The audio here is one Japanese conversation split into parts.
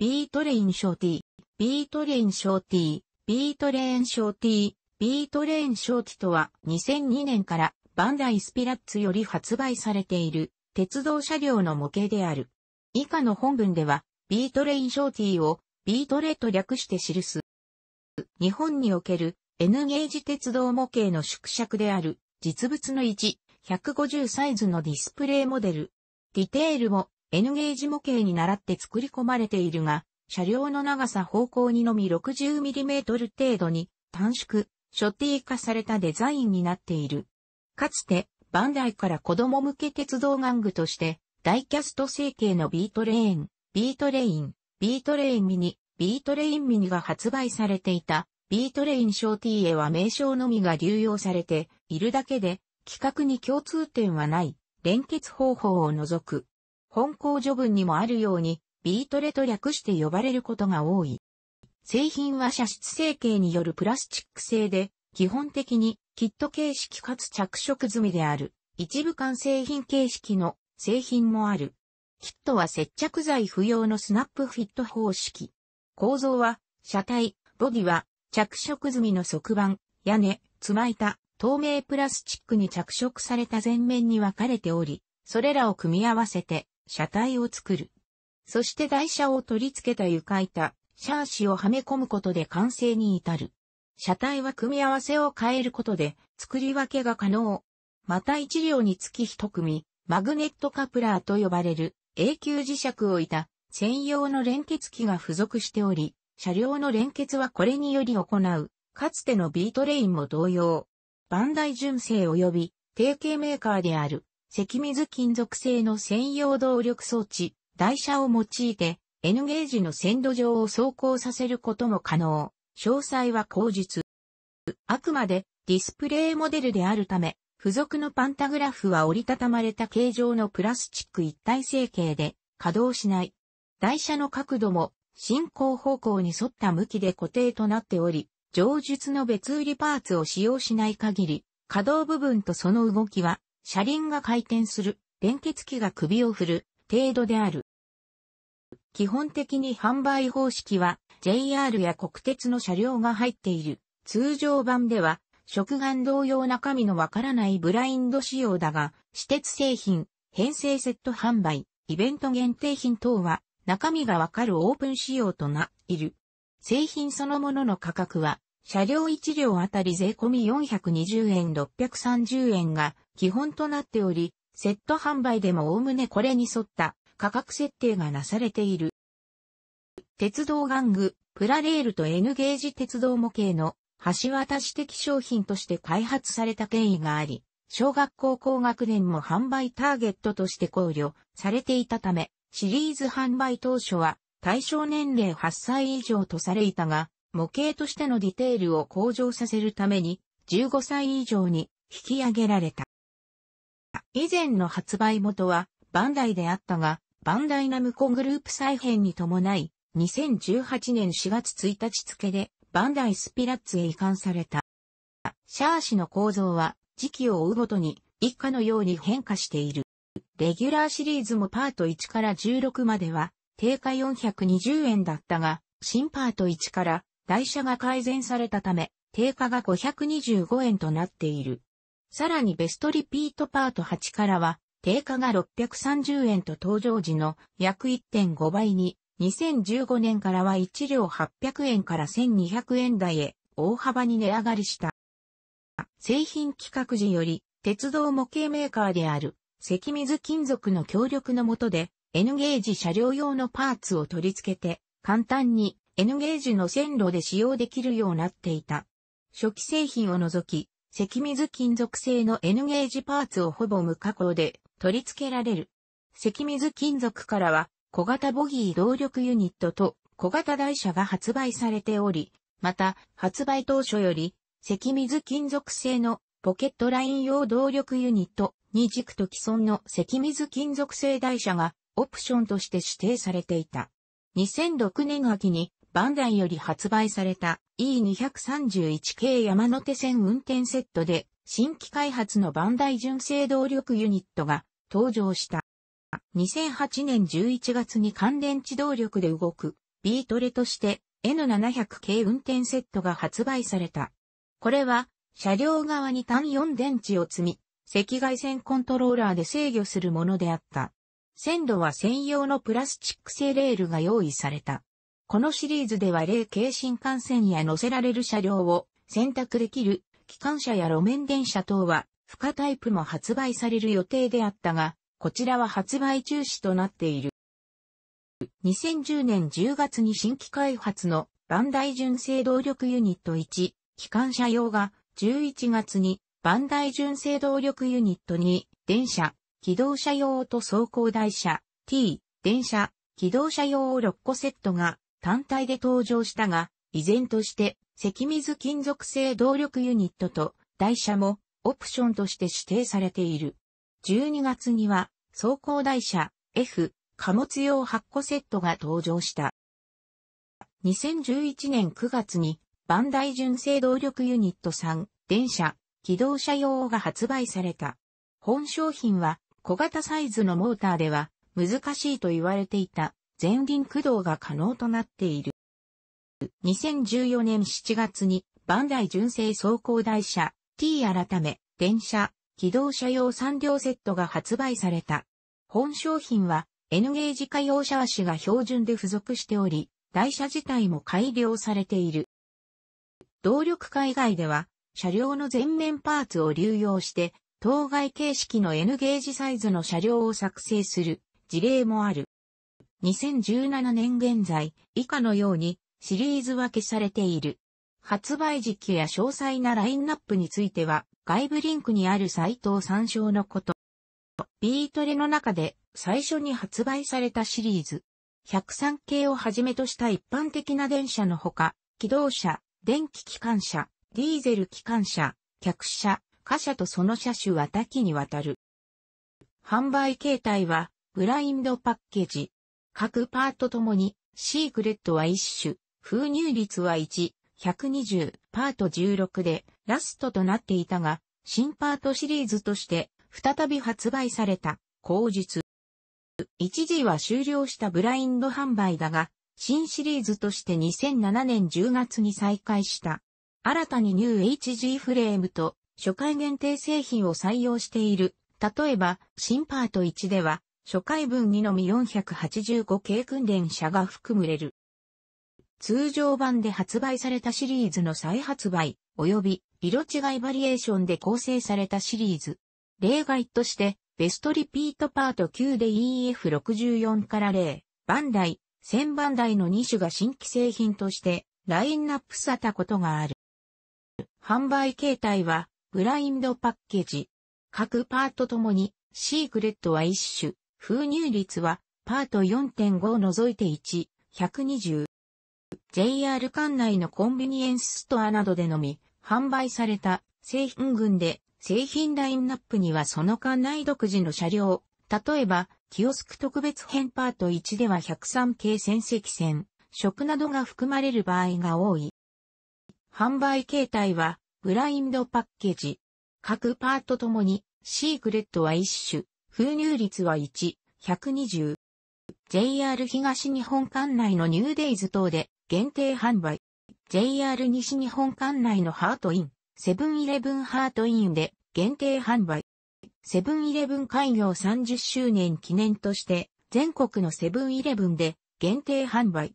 ビートレインショーティー、ビートレインショーティー、ビートレインショーティー、ビートレインショーティーとは2002年からバンダイスピラッツより発売されている鉄道車両の模型である。以下の本文ではビートレインショーティーをビートレと略して記す。日本における N ゲージ鉄道模型の縮尺である実物の1、150サイズのディスプレイモデル。ディテールも N ゲージ模型に倣って作り込まれているが、車両の長さ方向にのみ 60mm 程度に短縮、ショッィー化されたデザインになっている。かつて、バンダイから子供向け鉄道玩具として、ダイキャスト成形のビートレーン、ビートレイン、ビートレインミニ、ビートレインミニが発売されていた、ビートレインショーティーへは名称のみが流用されているだけで、規格に共通点はない、連結方法を除く。本工序文にもあるように、ビートレと略して呼ばれることが多い。製品は射出成形によるプラスチック製で、基本的にキット形式かつ着色済みである。一部完成品形式の製品もある。キットは接着剤不要のスナップフィット方式。構造は、車体、ボディは、着色済みの側板、屋根、つま板、透明プラスチックに着色された前面に分かれており、それらを組み合わせて、車体を作る。そして台車を取り付けた床板、シャーシをはめ込むことで完成に至る。車体は組み合わせを変えることで作り分けが可能。また一両につき一組、マグネットカプラーと呼ばれる永久磁石をいた専用の連結機が付属しており、車両の連結はこれにより行う、かつてのビートレインも同様。バンダイ純正及び、定型メーカーである、石水金属製の専用動力装置、台車を用いて、N ゲージの線路上を走行させることも可能。詳細は口述。あくまでディスプレイモデルであるため、付属のパンタグラフは折りたたまれた形状のプラスチック一体成形で稼働しない。台車の角度も進行方向に沿った向きで固定となっており、上述の別売りパーツを使用しない限り、稼働部分とその動きは車輪が回転する、連結機が首を振る、程度である。基本的に販売方式は JR や国鉄の車両が入っている。通常版では食玩同様中身のわからないブラインド仕様だが、私鉄製品、編成セット販売、イベント限定品等は中身がわかるオープン仕様とな、いる。製品そのものの価格は、車両1両あたり税込み420円630円が基本となっており、セット販売でも概ねこれに沿った価格設定がなされている。鉄道玩具、プラレールと N ゲージ鉄道模型の橋渡し的商品として開発された経緯があり、小学校高学年も販売ターゲットとして考慮されていたため、シリーズ販売当初は対象年齢8歳以上とされいたが、模型としてのディテールを向上させるために15歳以上に引き上げられた。以前の発売元はバンダイであったが、バンダイナムコグループ再編に伴い、2018年4月1日付でバンダイスピラッツへ移管された。シャーシの構造は時期を追うごとに以下のように変化している。レギュラーシリーズもパート1から16までは定価420円だったが、新パート1から台車が改善されたため、定価が525円となっている。さらにベストリピートパート8からは、定価が630円と登場時の約1.5倍に、2015年からは1両800円から1200円台へ大幅に値上がりした。製品企画時より、鉄道模型メーカーである、関水金属の協力のもとで、N ゲージ車両用のパーツを取り付けて、簡単に N ゲージの線路で使用できるようになっていた。初期製品を除き、石水金属製の N ゲージパーツをほぼ無加工で取り付けられる。石水金属からは小型ボギー動力ユニットと小型台車が発売されており、また発売当初より石水金属製のポケットライン用動力ユニットに軸と既存の石水金属製台車がオプションとして指定されていた。2006年秋にバンダイより発売された E231 系山手線運転セットで新規開発のバンダイ純正動力ユニットが登場した。2008年11月に乾電池動力で動くビートレとして N700 系運転セットが発売された。これは車両側に単4電池を積み、赤外線コントローラーで制御するものであった。線路は専用のプラスチック製レールが用意された。このシリーズでは例軽新幹線や乗せられる車両を選択できる機関車や路面電車等は付加タイプも発売される予定であったが、こちらは発売中止となっている。2010年10月に新規開発のバンダイ純正動力ユニット1、機関車用が11月にバンダイ純正動力ユニット2、電車、機動車用と走行台車、T、電車、機動車用を6個セットが単体で登場したが、依然として赤水金属製動力ユニットと台車もオプションとして指定されている。12月には走行台車 F 貨物用8個セットが登場した。2011年9月にバンダイ純正動力ユニット3電車機動車用が発売された。本商品は小型サイズのモーターでは難しいと言われていた前輪駆動が可能となっている。2014年7月に、バンダイ純正走行台車 T 改め、電車、機動車用3両セットが発売された。本商品は N ゲージ化用車足が標準で付属しており、台車自体も改良されている。動力化以外では、車両の前面パーツを流用して、当該形式の N ゲージサイズの車両を作成する事例もある。2017年現在、以下のようにシリーズ分けされている。発売時期や詳細なラインナップについては、外部リンクにあるサイトを参照のこと。ビートレの中で最初に発売されたシリーズ。103系をはじめとした一般的な電車のほか、機動車、電気機関車、ディーゼル機関車、客車、貨車とその車種は多岐にわたる。販売形態は、ブラインドパッケージ、各パートともに、シークレットは一種、封入率は1、120、パート16で、ラストとなっていたが、新パートシリーズとして、再び発売された、口述。一時は終了したブラインド販売だが、新シリーズとして2007年10月に再開した。新たにニュー HG フレームと初回限定製品を採用している。例えば、新パート1では、初回分にのみ485系訓練車が含まれる。通常版で発売されたシリーズの再発売、及び色違いバリエーションで構成されたシリーズ。例外として、ベストリピートパート9で EF64 から0、バンダイ、1000ダイの2種が新規製品としてラインナップされたことがある。販売形態はブラインドパッケージ。各パートともにシークレットは一種、封入率は、パート4.5を除いて1、120。JR 管内のコンビニエンスストアなどでのみ、販売された製品群で、製品ラインナップにはその管内独自の車両、例えば、キオスク特別編パート1では103系戦績線、食などが含まれる場合が多い。販売形態は、ブラインドパッケージ。各パートともに、シークレットは一種、封入率は1、120。JR 東日本管内のニューデイズ等で限定販売。JR 西日本管内のハートイン、セブンイレブンハートインで限定販売。セブンイレブン開業30周年記念として全国のセブンイレブンで限定販売。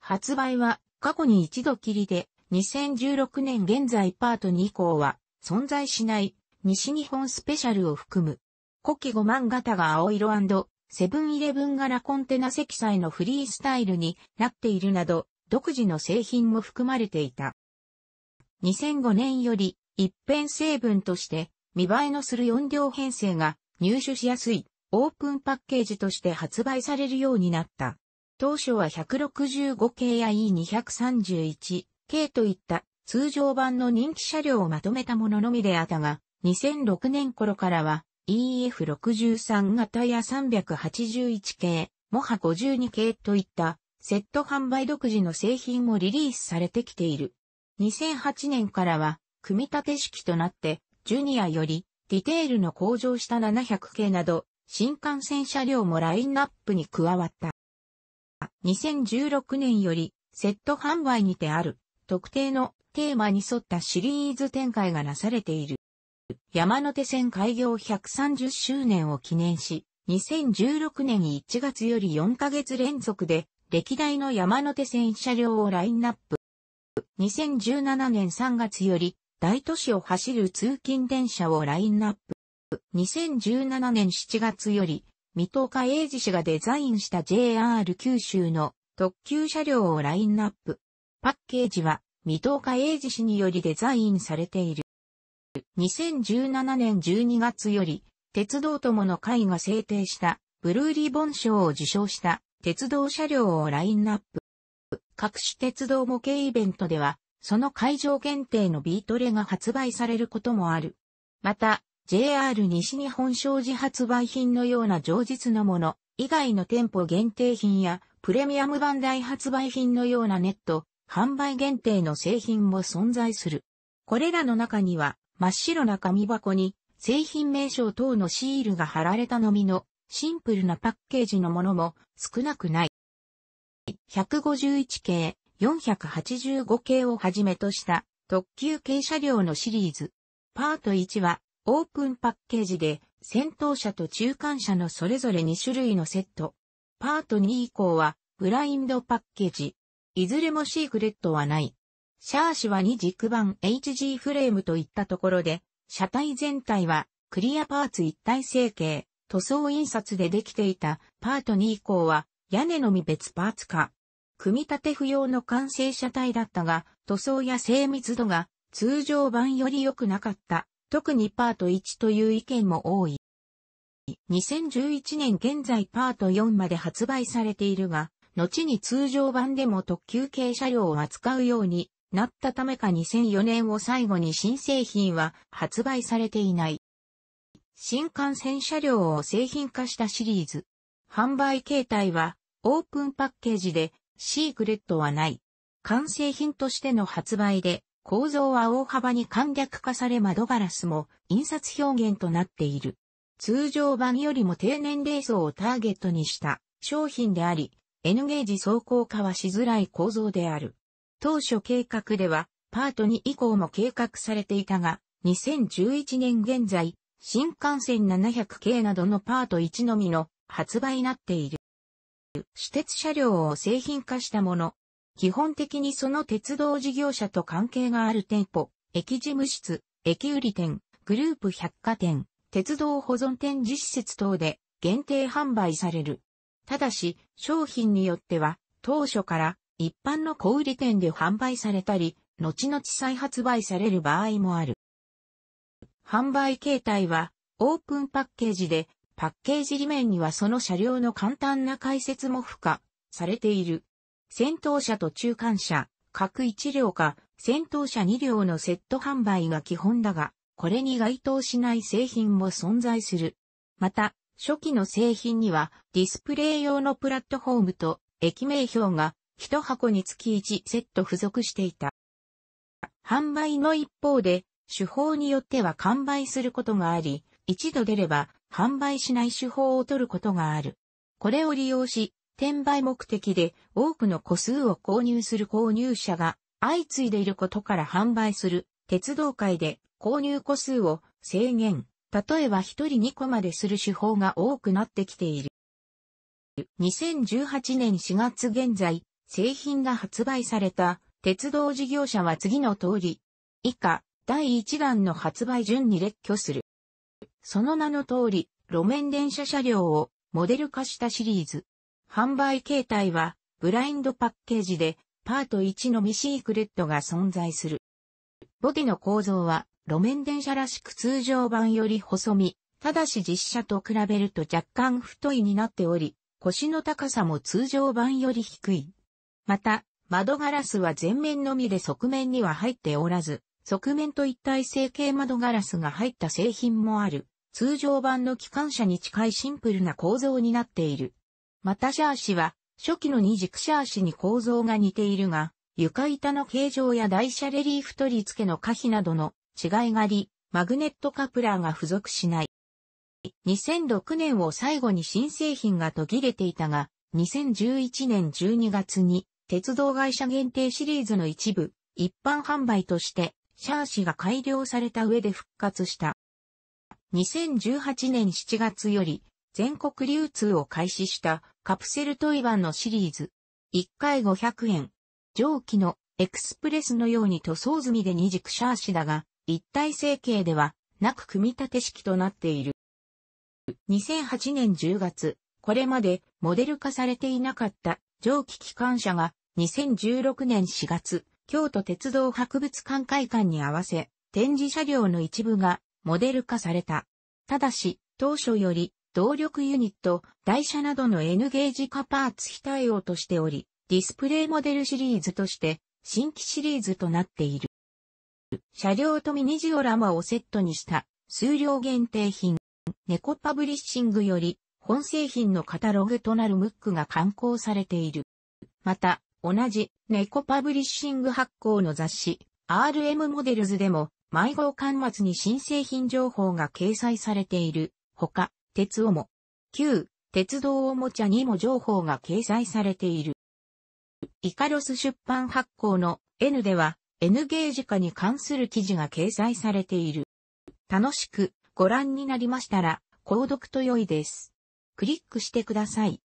発売は過去に一度きりで2016年現在パート2以降は存在しない西日本スペシャルを含む古希5万型が青色セブンイレブン柄コンテナ積載のフリースタイルになっているなど、独自の製品も含まれていた。2005年より一変成分として見栄えのする4両編成が入手しやすいオープンパッケージとして発売されるようになった。当初は165系や E231 系といった通常版の人気車両をまとめたもののみであったが、2006年頃からは EF63 型や381系、モハ52系といったセット販売独自の製品もリリースされてきている。2008年からは組み立て式となってジュニアよりディテールの向上した700系など新幹線車両もラインナップに加わった。2016年よりセット販売にてある特定のテーマに沿ったシリーズ展開がなされている。山手線開業130周年を記念し、2016年1月より4ヶ月連続で、歴代の山手線車両をラインナップ。2017年3月より、大都市を走る通勤電車をラインナップ。2017年7月より、水戸岡英治氏がデザインした JR 九州の特急車両をラインナップ。パッケージは、水戸岡英治氏によりデザインされている。2017年12月より、鉄道友の会が制定したブルーリボン賞を受賞した鉄道車両をラインナップ。各種鉄道模型イベントでは、その会場限定のビートレが発売されることもある。また、JR 西日本商事発売品のような上実のもの、以外の店舗限定品や、プレミアム版大発売品のようなネット、販売限定の製品も存在する。これらの中には、真っ白な紙箱に製品名称等のシールが貼られたのみのシンプルなパッケージのものも少なくない。151系、485系をはじめとした特急系車両のシリーズ。パート1はオープンパッケージで先頭車と中間車のそれぞれ2種類のセット。パート2以降はブラインドパッケージ。いずれもシークレットはない。シャーシは2軸板 HG フレームといったところで、車体全体はクリアパーツ一体成形、塗装印刷でできていたパート2以降は屋根のみ別パーツ化。組み立て不要の完成車体だったが、塗装や精密度が通常版より良くなかった。特にパート1という意見も多い。2011年現在パート4まで発売されているが、後に通常版でも特急系車両を扱うようになったためか2004年を最後に新製品は発売されていない。新幹線車両を製品化したシリーズ。販売形態はオープンパッケージでシークレットはない。完成品としての発売で構造は大幅に簡略化され窓ガラスも印刷表現となっている。通常版よりも低年齢層をターゲットにした商品であり、N ゲージ走行化はしづらい構造である。当初計画では、パート2以降も計画されていたが、2011年現在、新幹線 700K などのパート1のみの発売になっている。私鉄車両を製品化したもの。基本的にその鉄道事業者と関係がある店舗、駅事務室、駅売り店、グループ百貨店、鉄道保存展示施設等で限定販売される。ただし、商品によっては、当初から一般の小売店で販売されたり、後々再発売される場合もある。販売形態は、オープンパッケージで、パッケージ裏面にはその車両の簡単な解説も付加されている。先頭車と中間車、各1両か、先頭車2両のセット販売が基本だが、これに該当しない製品も存在する。また、初期の製品にはディスプレイ用のプラットフォームと駅名表が一箱につき一セット付属していた。販売の一方で、手法によっては完売することがあり、一度出れば販売しない手法を取ることがある。これを利用し、転売目的で多くの個数を購入する購入者が相次いでいることから販売する鉄道界で購入個数を制限、例えば一人2個までする手法が多くなってきている。2018年4月現在、製品が発売された鉄道事業者は次の通り、以下、第1弾の発売順に列挙する。その名の通り、路面電車車両をモデル化したシリーズ。販売形態は、ブラインドパッケージで、パート1のミシークレットが存在する。ボディの構造は、路面電車らしく通常版より細身、ただし実車と比べると若干太いになっており、腰の高さも通常版より低い。また、窓ガラスは前面のみで側面には入っておらず、側面と一体成形窓ガラスが入った製品もある。通常版の機関車に近いシンプルな構造になっている。またシャーシは、初期の二軸シャーシに構造が似ているが、床板の形状や台車レリーフ取り付けの可否などの違いがあり、マグネットカプラーが付属しない。2006年を最後に新製品が途切れていたが、2011年12月に鉄道会社限定シリーズの一部、一般販売として、シャーシが改良された上で復活した。2018年7月より、全国流通を開始したカプセルトイ版のシリーズ。1回500円。上記のエクスプレスのように塗装済みで二軸シャーシだが、一体成形ではなく組み立て式となっている。2008年10月、これまでモデル化されていなかった蒸気機関車が2016年4月、京都鉄道博物館会館に合わせ、展示車両の一部がモデル化された。ただし、当初より動力ユニット、台車などの N ゲージ化パーツ非対応としており、ディスプレイモデルシリーズとして新規シリーズとなっている。車両とミニジオラマをセットにした数量限定品、猫パブリッシングより本製品のカタログとなるムックが刊行されている。また、同じ猫パブリッシング発行の雑誌 RM モデルズでも迷子端末に新製品情報が掲載されている。ほか、鉄をも、旧、鉄道おもちゃにも情報が掲載されている。イカロス出版発行の N では N ゲージ化に関する記事が掲載されている。楽しくご覧になりましたら、購読と良いです。クリックしてください。